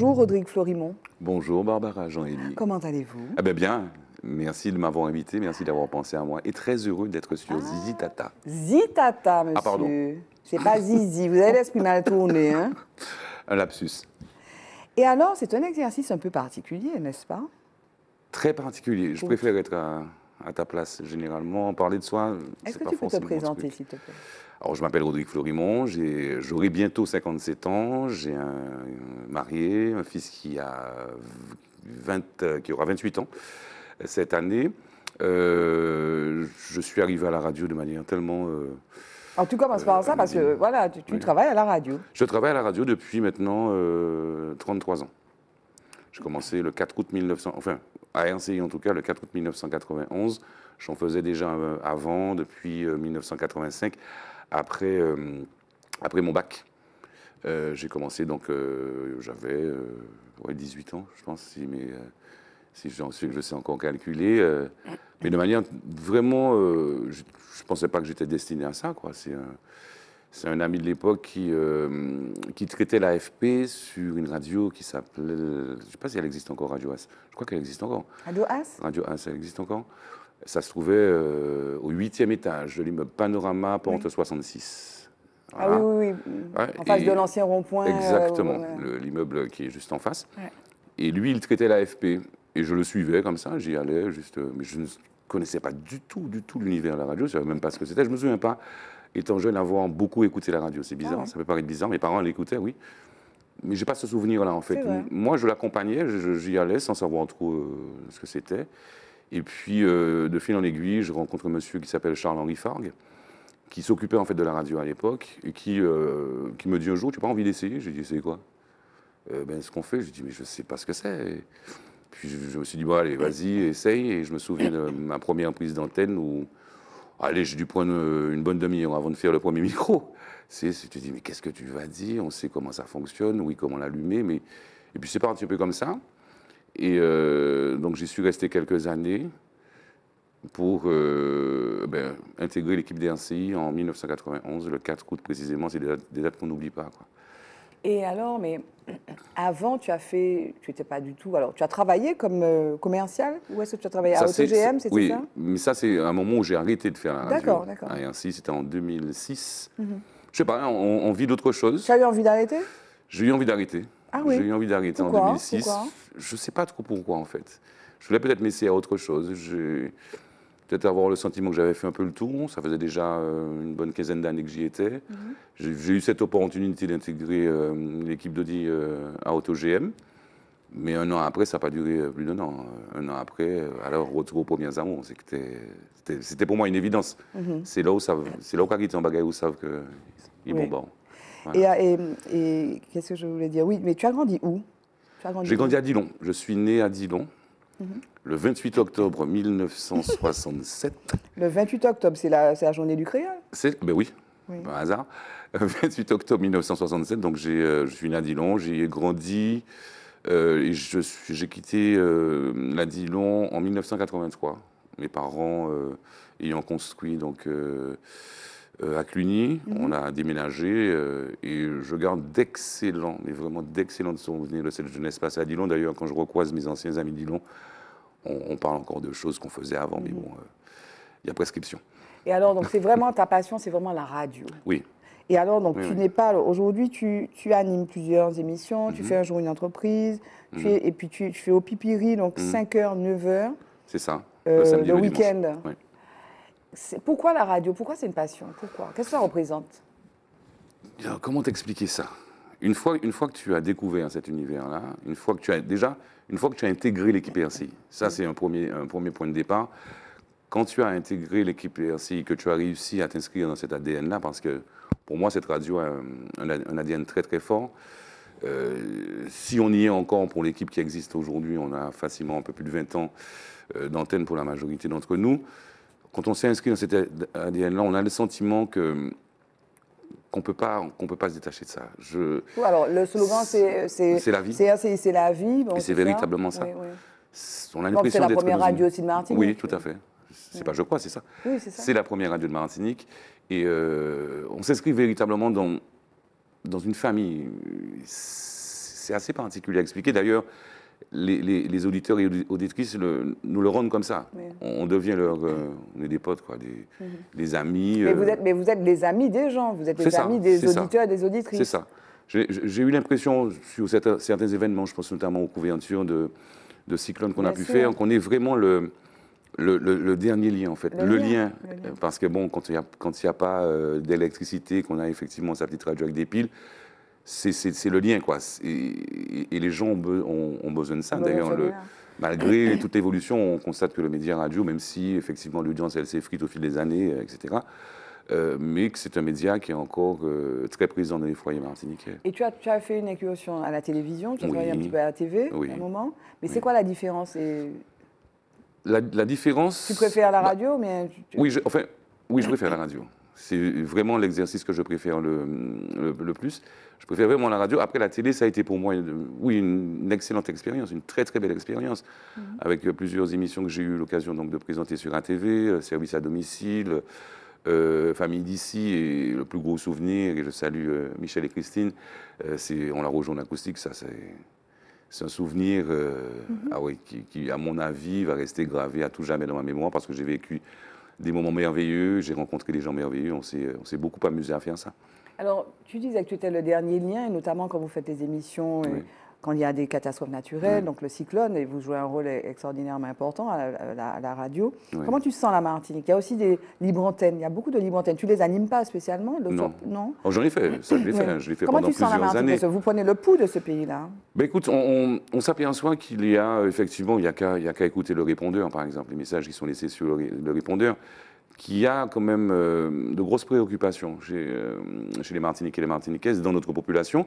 Bonjour Rodrigue Florimont. Bonjour Barbara Jean-Élie. Comment allez-vous Eh bien merci de m'avoir invité, merci d'avoir pensé à moi et très heureux d'être sur ah, Zizi Zitata, ah, monsieur. Ah pardon. C'est pas Zizi, vous avez l'esprit mal tourné. Hein. un lapsus. Et alors, c'est un exercice un peu particulier, n'est-ce pas Très particulier. Je préfère être à ta place. Généralement, parler de soi, Est-ce que tu peux te présenter, s'il te plaît Alors, je m'appelle Rodrigue Florimont, j'aurai bientôt 57 ans, j'ai un, marié, un fils qui, a 20, euh, qui aura 28 ans euh, cette année. Euh, je suis arrivé à la radio de manière tellement... alors tu commences par ça parce que voilà, tu, travailles à la radio. Je travaille à la radio depuis maintenant 33 ans. J'ai commencé le 4 août 1900, enfin à RCI en tout cas, le 4 août 1991. J'en faisais déjà euh, avant, depuis 1985, euh, après, euh, après mon bac. j'ai commencé donc, j'avais 18 ans, je pense, si, mais, si, je sais encore calculer. mais de manière vraiment, je ne pensais pas que j'étais destiné à ça. Quoi. C'est c'est un ami de l'époque qui, euh, qui traitait l'AFP sur une radio qui s'appelait, je ne sais pas si elle existe encore, Radio As. Je crois qu'elle existe encore. Radio As Radio As, elle existe encore. Ça se trouvait au euh, au huitième étage de l'immeuble Panorama, porte 66. Ah oui, oui, oui. en face de l'ancien rond-point. Euh, Exactement, l'immeuble qui est juste en face. Et lui, il traitait l'AFP. Et je le suivais comme ça, j'y allais juste. Mais je ne connaissais pas du tout, du tout l'univers de la radio, je ne savais même pas ce que c'était, je ne me souviens pas étant jeune, avoir beaucoup écouté la radio. C'est bizarre, ah ça peut paraître bizarre. Mes parents l'écoutaient, oui. Mais je n'ai pas ce souvenir-là, en fait. Moi, je l'accompagnais, j'y allais sans savoir trop euh, ce que c'était. Et puis, euh, de fil en aiguille, je rencontre un monsieur qui s'appelle Charles-Henri Fargue, qui s'occupait en fait de la radio à l'époque, et qui, euh, qui me dit un jour, tu n'as pas envie d'essayer J'ai dit, c'est quoi ben, ce qu'on fait, j'ai dit, mais je ne sais pas ce que c'est. Puis je, me suis dit, bon, allez, vas-y, essaye. Et je me souviens de ma première prise d'antenne où Allez, j'ai dû prendre euh, une bonne demi-heure avant de faire le premier micro. C'est, tu te dis, mais qu'est-ce que tu vas dire On sait comment ça fonctionne, oui, comment l'allumer, mais... Et puis c'est pas un petit peu comme ça. Et euh, donc j'y suis resté quelques années pour euh, ben, intégrer l'équipe des RCI en 1991, le 4 août précisément, c'est des, dates qu'on n'oublie pas. Quoi. Et alors, mais avant, tu as fait, tu n'étais pas du tout. Alors, tu as travaillé comme euh, commercial Ou est-ce que tu as travaillé à AutoGM, c'était oui, mais ça, c'est un moment où j'ai arrêté de faire la D'accord, d'accord. Et ainsi, c'était en 2006. Je ne Je sais pas, on, vit d'autres choses. Tu as eu envie d'arrêter J'ai eu envie d'arrêter. Ah oui J'ai eu envie d'arrêter en 2006. je ne sais pas trop pourquoi, en fait. Je voulais peut-être m'essayer à autre chose. Je peut-être avoir le sentiment que j'avais fait un peu le tour. Ça faisait déjà euh, une bonne quinzaine d'années que j'y étais. Mhm. J'ai eu cette opportunité d'intégrer euh, l'équipe d'Audi euh, à AutoGM. Mais un an après, ça n'a pas duré plus d'un an. Un an après, alors retour aux premiers amours. C'était pour moi une évidence. Mhm. C'est là où ça, c'est là où quand en bagaille, où savent qu'ils vont bon. Et, et qu'est-ce que je voulais dire Oui, mais tu as grandi où J'ai grandi à Dillon. Je suis né à Dillon. Mhm. Le 28 octobre 1967. le 28 octobre, c'est la, journée du créole C'est, ben oui, par hasard. Le euh, 28 octobre 1967, donc euh, je suis né à j'ai grandi euh, et j'ai quitté euh, la en 1983. Mes parents ayant construit donc euh, à Cluny, mhm. on a déménagé euh, et je garde d'excellents, mais vraiment d'excellents souvenirs de cette jeunesse passée à Dillon. D'ailleurs, quand je recroise mes anciens amis Dillon, on, on parle encore de choses qu'on faisait avant, mais mhm. bon, euh, il y a prescription. Et alors, donc, c'est vraiment ta passion, c'est vraiment la radio. Oui. Et alors, donc, tu n'es pas. Aujourd'hui, tu, animes plusieurs émissions, tu mhm. fais un jour une entreprise, et puis tu, fais au Pipiri, donc 5h, 9h. C'est ça. le, le week-end. Oui. Pourquoi la radio Pourquoi c'est une passion Pourquoi Qu'est-ce que ça représente Comment t'expliquer ça une fois, une fois que tu as découvert cet univers-là, une fois que tu as déjà, une fois que tu as intégré l'équipe RCI, ça c'est un premier, un premier point de départ. Quand tu as intégré l'équipe RCI, que tu as réussi à t'inscrire dans cet ADN-là, parce que pour moi cette radio a un, ADN très très fort. Euh, si on y est encore pour l'équipe qui existe aujourd'hui, on a facilement un peu plus de 20 ans euh, d'antenne pour la majorité d'entre nous quand on s'est inscrit dans cet ADN-là, on a le sentiment que qu'on peut pas qu'on peut pas se détacher de ça. Je... alors le slogan c'est c'est la vie. C'est la vie. et c'est véritablement ça. Oui, On C'est la première radio aussi de Martinique. Oui, tout à fait. C'est pas je crois, c'est ça. Oui, c'est ça. C'est la première radio de Martinique et euh, on s'inscrit véritablement dans dans une famille. C'est assez particulier à expliquer. D'ailleurs, les, auditeurs et auditrices nous le rendent comme ça. On, devient leur, euh, on est des potes, quoi, des, mhm. amis. Mais, euh. vous êtes, mais vous êtes les amis des gens, vous êtes les amis des auditeurs et des auditrices. C'est ça. J'ai eu l'impression, sur certains événements, je pense notamment aux couvertures de, de cyclones qu'on a pu faire, qu'on est vraiment le, le, dernier lien, en fait. Le, lien, Parce que, bon, quand il n'y a, pas euh, d'électricité, qu'on a effectivement sa petite radio avec des piles, c'est le lien, quoi. Et, les gens ont, besoin de ça. D'ailleurs, malgré toute évolution, on constate que le média radio, même si effectivement l'audience elle s'effrite au fil des années, euh, etc. Euh, mais que c'est un média qui est encore euh, très présent dans les foyers martiniquais. Et tu as, fait une incursion à la télévision, tu as travaillé un petit peu à la TV à un moment. Mais c'est quoi la différence et... la, différence. Tu préfères la radio, mais. Oui, oui, je préfère la radio. C'est vraiment l'exercice que je préfère le, plus. Je préfère vraiment la radio. Après, la télé, ça a été pour moi, oui, une excellente expérience, une très, très belle expérience, mhm. avec euh, plusieurs émissions que j'ai eu l'occasion de présenter sur ATV, euh, Service à domicile, euh, Famille d'ici, et le plus gros souvenir, et je salue Michel et Christine, c'est On la rejoint en acoustique, ça, c'est c'est un souvenir mhm. ah oui, qui, à mon avis, va rester gravé à tout jamais dans ma mémoire parce que j'ai vécu des moments merveilleux, j'ai rencontré des gens merveilleux, on s'est beaucoup amusé à faire ça. Alors, tu disais que tu étais le dernier lien, et notamment quand vous faites les émissions oui quand il y a des catastrophes naturelles, donc le cyclone, et vous jouez un rôle extraordinairement important à la, radio. Comment tu sens la Martinique Il y a aussi des libres antennes, il y a beaucoup de libres antennes. Tu les animes pas spécialement Non. non oh, J'en ai fait, ça je fait, je l'ai Comment tu sens la Martinique Vous prenez le pouls de ce pays-là hein. ben, Écoute, on, on, en s'aperçoit qu'il y a effectivement, il n'y a qu'à écouter le répondeur, par exemple, les messages qui sont laissés sur le, répondeur qu'il y a quand même euh, de grosses préoccupations chez, euh, chez les Martiniquais et les Martiniquaises dans notre population.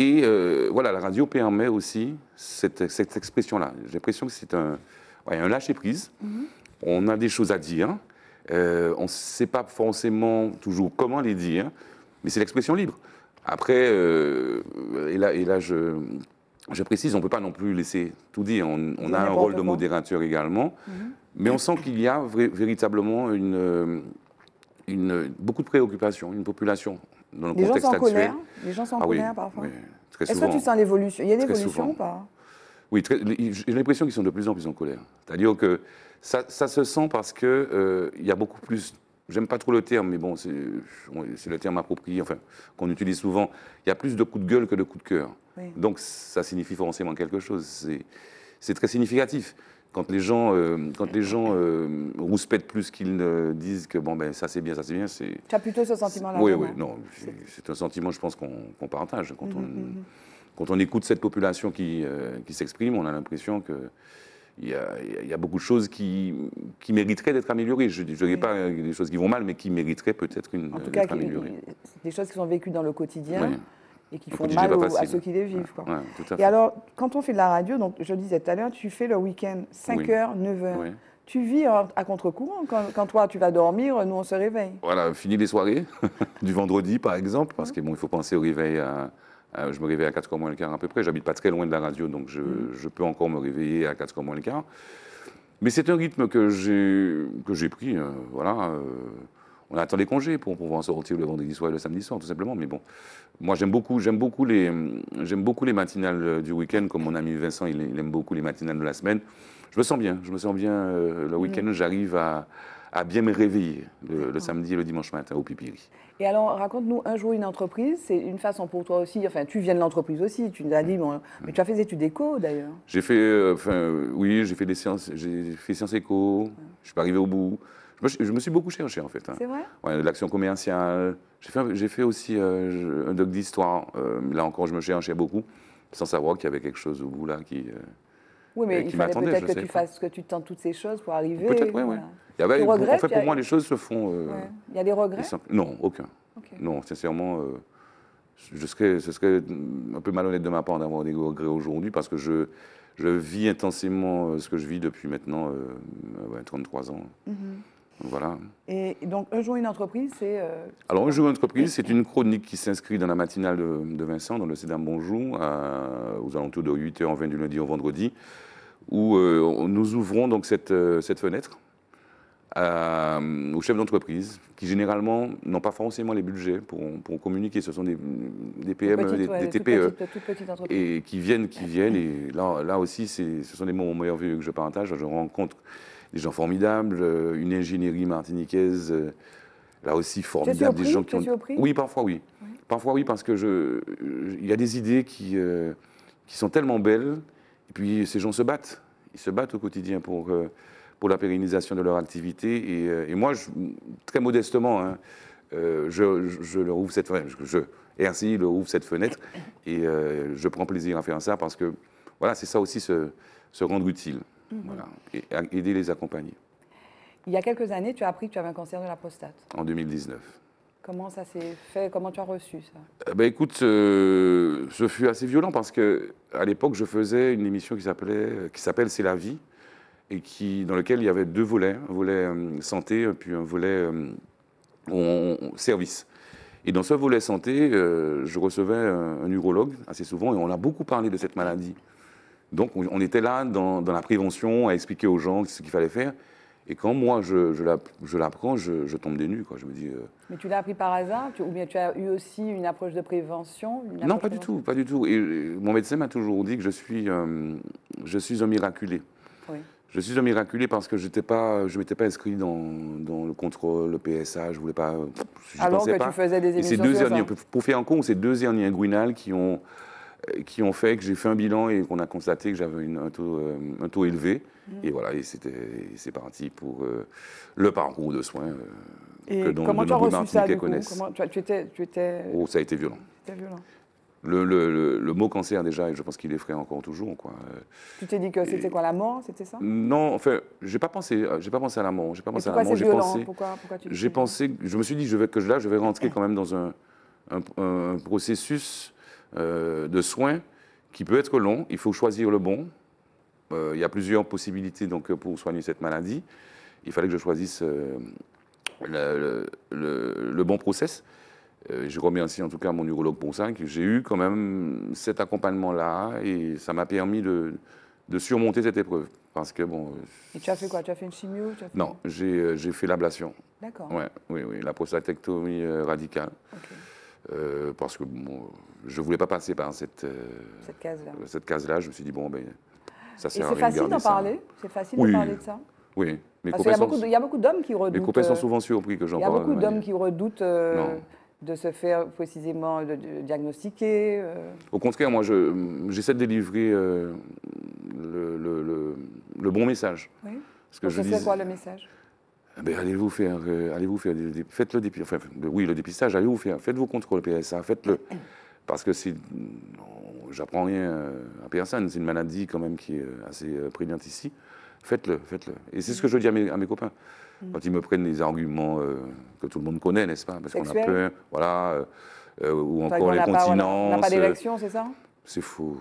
Et euh, voilà, la radio permet aussi cette, expression-là. J'ai l'impression que c'est un, un lâcher-prise. Mhm. On a des choses à dire. Euh, on ne sait pas forcément toujours comment les dire, mais c'est l'expression libre. Après, euh, et, là, et là je, je précise, on ne peut pas non plus laisser tout dire. On, a un rôle de modérateur également, mhm. mais on sent qu'il y a véritablement une, une, beaucoup de préoccupations, une population les gens sont en Colère. Les gens sont en ah colère parfois. Est-ce que tu sens l'évolution Il y a une évolution ou pas Oui, j'ai l'impression qu'ils sont de plus en plus en colère. C'est-à-dire que ça, se sent parce qu'il euh, y a beaucoup plus. J'aime pas trop le terme, mais bon, c'est le terme approprié, enfin, qu'on utilise souvent. Il y a plus de coups de gueule que de coups de cœur. Donc, ça signifie forcément quelque chose. C'est très significatif quand les gens, euh, quand les gens euh, rouspètent plus qu'ils ne disent que bon, ben, ça c'est bien, ça c'est bien, c'est. Tu as plutôt ce sentiment-là Oui, oui, non. C'est un sentiment, je pense, qu'on partage. Quand, mhm, on, mhm, mhm. quand on écoute cette population qui, euh, qui s'exprime, on a l'impression que. Il y, a, beaucoup de choses qui, qui mériteraient d'être améliorées. Je ne dirais pas des choses qui vont mal, mais qui mériteraient peut-être d'être améliorées. Des choses qui sont vécues dans le quotidien et qui font mal à ceux qui les vivent. Et alors, quand on fait de la radio, donc je disais tout à l'heure, tu fais le week-end 5h, 9h. Tu vis euh, à contre-courant. Quand, toi, tu vas dormir, euh, nous, on se réveille. Voilà, fini les soirées, du vendredi, par exemple, parce qu'il bon, il faut penser au réveil. je me réveille à 4 h moins à peu près. J'habite pas très loin de la radio, donc je, mm. peux encore me réveiller à 4 h moins le Mais c'est un rythme que j'ai pris, euh, voilà on attend les congés pour, pouvoir en sortir le vendredi soir et le samedi soir, tout simplement. Mais bon, moi j'aime beaucoup, j'aime beaucoup les, j'aime beaucoup les matinales euh, du week-end, comme mon ami Vincent, il, aime beaucoup les matinales de la semaine. Je me sens bien, je me sens bien euh, le week-end, j'arrive à, à, bien me réveiller le, samedi et le dimanche matin au Pipiri. Et alors, raconte-nous un jour une entreprise, c'est une façon pour toi aussi, enfin, tu viens de l'entreprise aussi, tu nous as dit, bon, mais tu as fait des études éco d'ailleurs. J'ai fait, euh, enfin, oui, j'ai fait des sciences, j'ai fait sciences éco, je suis pas arrivé au bout je, me suis beaucoup cherché, en fait. Hein. C'est vrai L'action commerciale. J'ai fait, aussi euh, un doc d'histoire. Euh, là encore, je me cherchais beaucoup, sans savoir qu'il y avait quelque chose au bout, là, qui. m'attendait. Euh, oui, mais il fallait peut-être que tu fasses, que tu tentes toutes ces choses pour arriver. Peut-être, oui, oui. Il y en fait, pour moi, les choses se font. Il y a des regrets Non, aucun. Non, sincèrement, je serais, ce serait un peu malhonnête de ma part d'avoir des regrets aujourd'hui parce que je, je vis intensément ce que je vis depuis maintenant 33 ans. Mhm. Voilà. Et donc, Un jour une entreprise, c'est. Euh, Alors, Un jour une entreprise, c'est une chronique qui s'inscrit dans la matinale de, Vincent, dans le Cédam Bonjour, aux alentours de 8h20 du lundi au vendredi, où euh, nous ouvrons donc cette, euh, cette fenêtre aux chefs d'entreprise, qui généralement n'ont pas forcément les budgets pour, pour communiquer. Ce sont des, PME, des, TPE, e et qui viennent, qui viennent. Et là, là aussi, ce sont des moments merveilleux que je partage. Je rencontre des gens formidables, euh, une ingénierie martiniquaise euh, là aussi formidable, des gens qui ont. Oui, parfois oui. Parfois oui, parce que il y a des idées euh, qui sont tellement belles, et puis ces gens se battent, ils se battent au quotidien pour la pérennisation de leur activité, et, moi, très modestement, hein, je, leur ouvre cette fenêtre, je, RCI leur ouvre cette fenêtre, et je prends plaisir à faire ça parce que voilà, c'est ça aussi se rendre utile. Mhm. Voilà, et aider les accompagner. Il y a quelques années, tu as appris que tu avais un cancer de la prostate. En 2019. Comment ça s'est fait Comment tu as reçu ça eh ben, Écoute, ce fut assez violent parce que à l'époque, je faisais une émission qui s'appelle C'est la vie et qui, dans lequel il y avait deux volets, un volet euh, santé puis un volet euh, service. Et dans ce volet santé, euh, je recevais un, un urologue assez souvent et on a beaucoup parlé de cette maladie. Donc on était là dans, la prévention, à expliquer aux gens ce qu'il fallait faire. Et quand moi je, je l'apprends, je, tombe des nues. Quoi. Je me dis, euh, Mais tu l'as appris par hasard Ou bien tu as eu aussi une approche de prévention Non, pas du tout, pas du tout. Euh, mon médecin m'a toujours dit que je suis, euh, je suis un miraculé. Je suis un miraculé parce que pas, je ne m'étais pas inscrit dans, le contrôle, le PSA, je voulais pas. Je Alors pensais que tu faisais des émissions. deux pour faire un compte, ces deux derniers inguinales qui ont, euh, qui ont fait que j'ai fait un bilan et qu'on a constaté que j'avais un taux, euh, un taux élevé. Mm. Et voilà, et c'est parti pour euh, le parcours de soins et que comment tu as reçu ça, comment, tu, Oh, ça a été violent. Le, le, le, mot cancer, déjà, et je pense qu'il effraie encore toujours. Quoi. Tu t'es dit que c'était quoi, la mort C'était ça Non, enfin, j'ai pas pensé, j'ai pas pensé à la mort. J'ai pas pensé à la mort. J'ai pensé, pourquoi, je me suis dit, je vais, que là, je vais rentrer quand même dans un, un processus euh, de soins qui peut être long. Il faut choisir le bon. Euh, il y a plusieurs possibilités donc, pour soigner cette maladie. Il fallait que je choisisse euh, le, bon process. je remercie en tout cas mon urologue pour ça. J'ai eu quand même cet accompagnement-là et ça m'a permis de, surmonter cette épreuve. Parce que bon. Et tu as fait quoi Tu as fait une chimio Non, j'ai fait l'ablation. D'accord. oui, oui, la prostatectomie radicale. Euh, parce que je ne voulais pas passer par cette, euh, cette case-là. Case je me suis dit, bon, ben, ça sert à rien. C'est facile d'en parler C'est facile oui. de parler de ça Oui. Mes parce qu'il y a beaucoup d'hommes qui redoutent. Les copains sont euh, souvent surpris que j'en parle. Il y a beaucoup d'hommes qui redoutent de se faire précisément diagnostiquer Au contraire, moi, j'essaie de délivrer le, bon message. Oui. Parce que, je dis... quoi le message ah ben, allez-vous faire, euh, allez-vous faire, faites le dépistage, oui, le dépistage, allez-vous faire, faites vos contrôles PSA, faites-le. Parce que si, j'apprends rien à personne, c'est une maladie quand même qui est euh, assez euh, prégnante ici, faites-le, faites-le. Et c'est ce que je dis à mes, copains. Mm. Quand ils me prennent des arguments que tout le monde connaît, n'est-ce pas Parce qu'on a peur, voilà, ou encore les continents. on n'a pas d'élection, c'est ça C'est faux.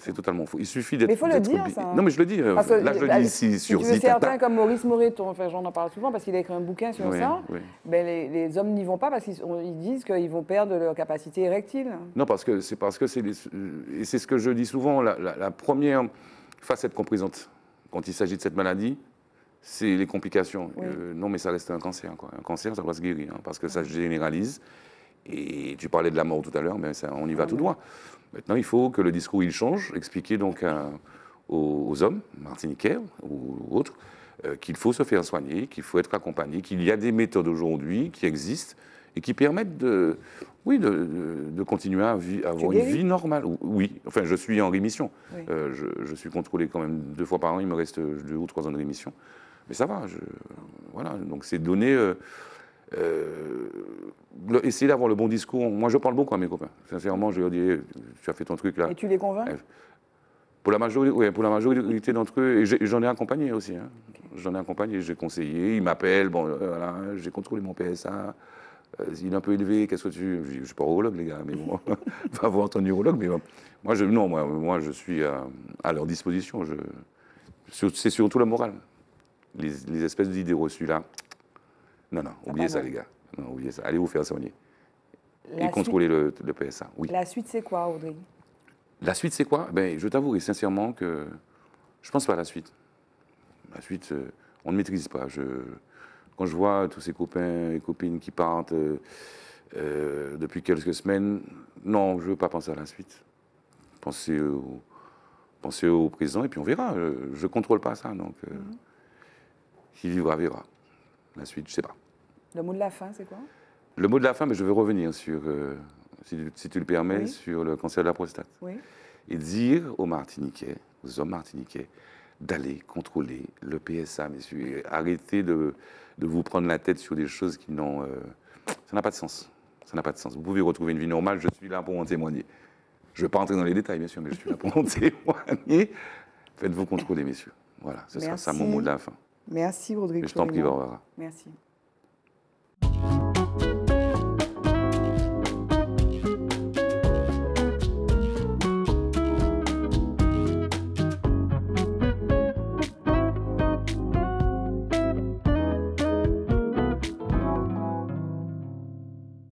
C'est totalement faux. Il suffit d'être. Mais il faut le dire, ça. Non, mais je le dis. Euh, là, je le dis ici si certains comme Maurice Moret, enfin, j'en parle souvent parce qu'il a écrit un bouquin sur ça. Ben, les, les, hommes n'y vont pas parce qu'ils disent qu'ils vont perdre leur capacité érectile. Non, parce que c'est parce que c'est euh, et c'est ce que je dis souvent. La, première facette comprisante quand il s'agit de cette maladie, c'est les complications. Euh, non, mais ça reste un cancer. Un cancer, ça doit se guérir hein, parce que ça se généralise. Et tu parlais de la mort tout à l'heure, mais on y va ah tout droit. Maintenant, il faut que le discours il change, expliquer donc aux, hommes, martiniquais ou, autres, euh, qu'il faut se faire soigner, qu'il faut être accompagné, qu'il y a des méthodes aujourd'hui qui existent et qui permettent de, oui, de, continuer à, avoir une vie normale. Oui, enfin, je suis en rémission. Euh, je, suis contrôlé quand même deux fois par an. Il me reste deux ou trois ans de rémission. Mais ça va. voilà. Donc, c'est donner. Euh, euh, essayer d'avoir le bon discours. Moi, je parle beaucoup à mes copains. Sincèrement, je leur dis, eh, tu as fait ton truc là. Et tu les convaincs eh, pour la, majorité, pour la majorité d'entre eux, et j'en ai accompagné aussi. Hein. J'en ai accompagné, j'ai conseillé, ils m'appellent, bon, euh, j'ai contrôlé mon PSA, euh, il est un peu élevé, qu'est-ce que tu. Je ne suis pas urologue, les gars, mais bon, va voir ton urologue, mais Moi, je, non, moi, je suis à, leur disposition. C'est surtout la morale. Les, les espèces d'idées reçues là, ah non, non, oubliez ça, les gars. Allez vous faire soigner. et contrôler le, PSA. La suite, c'est quoi, Audrey La suite, c'est quoi ben, Je t'avouerai sincèrement que je ne pense pas à la suite. La suite, euh, on ne maîtrise pas. Je, quand je vois tous ces copains et copines qui partent euh, euh, depuis quelques semaines, non, je ne veux pas penser à la suite. Pensez au, penser au présent et puis on verra. Je ne contrôle pas ça. Donc, mhm. qui vivra, verra. La suite, je ne sais pas. Le mot de la fin, c'est quoi Le mot de la fin, mais je veux revenir sur, euh, si, tu le permets, sur le cancer de la prostate. Oui. Et dire aux Martiniquais, aux hommes martiniquais, d'aller contrôler le PSA, messieurs. Arrêtez de, de, vous prendre la tête sur des choses qui n'ont. Euh, ça n'a pas de sens. Ça n'a pas de sens. Vous pouvez retrouver une vie normale, je suis là pour en témoigner. Je ne vais pas entrer dans les détails, bien mais je suis là pour en témoigner. Faites-vous contrôler, messieurs. Voilà, ce sera ça mon mot de la fin. Merci, Rodrigue. Je t'en prie, Merci.